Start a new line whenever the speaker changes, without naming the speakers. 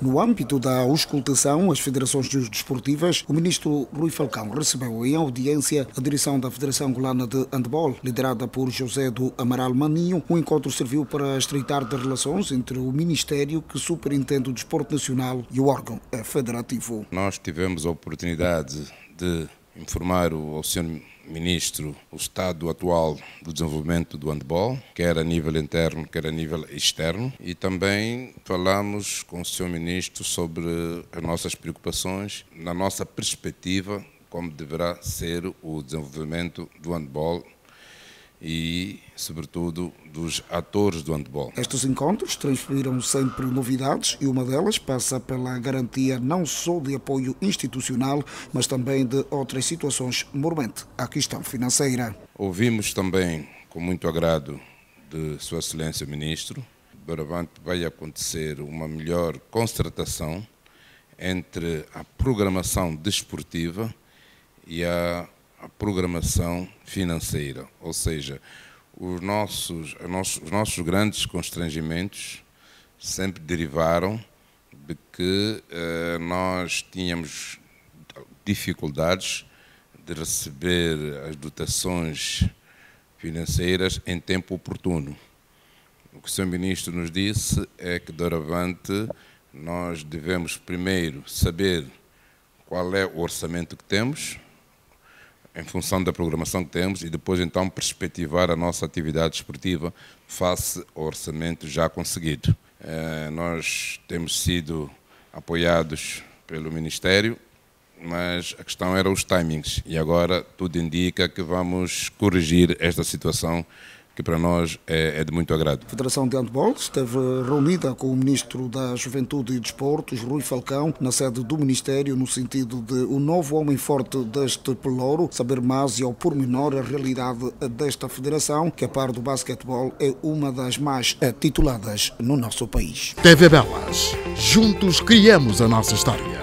No âmbito da auscultação às federações desportivas, o ministro Rui Falcão recebeu em audiência a direção da Federação Golana de Handball, liderada por José do Amaral Maninho. O encontro serviu para estreitar de relações entre o Ministério, que superintende o desporto nacional, e o órgão é federativo.
Nós tivemos a oportunidade de informar o, ao Sr. Ministro o estado atual do desenvolvimento do handball, quer a nível interno, quer a nível externo, e também falamos com o Sr. Ministro sobre as nossas preocupações, na nossa perspectiva, como deverá ser o desenvolvimento do handball e, sobretudo, dos atores do handball.
Estes encontros transferiram sempre novidades e uma delas passa pela garantia não só de apoio institucional, mas também de outras situações, mormente a questão financeira.
Ouvimos também, com muito agrado, de Sua Excelência Ministro, Baravante vai acontecer uma melhor concertação entre a programação desportiva e a a programação financeira, ou seja, os nossos, os nossos grandes constrangimentos sempre derivaram de que eh, nós tínhamos dificuldades de receber as dotações financeiras em tempo oportuno. O que o Sr. Ministro nos disse é que, doravante, nós devemos primeiro saber qual é o orçamento que temos, em função da programação que temos e depois então perspectivar a nossa atividade esportiva face ao orçamento já conseguido. Eh, nós temos sido apoiados pelo Ministério, mas a questão era os timings e agora tudo indica que vamos corrigir esta situação que para nós é, é de muito agrado.
A Federação de Handball esteve reunida com o Ministro da Juventude e Desportos, Rui Falcão, na sede do Ministério, no sentido de o novo homem forte deste pelouro, saber mais e ao pormenor a realidade desta federação, que a par do basquetebol é uma das mais tituladas no nosso país.
TV Belas, juntos criamos a nossa história.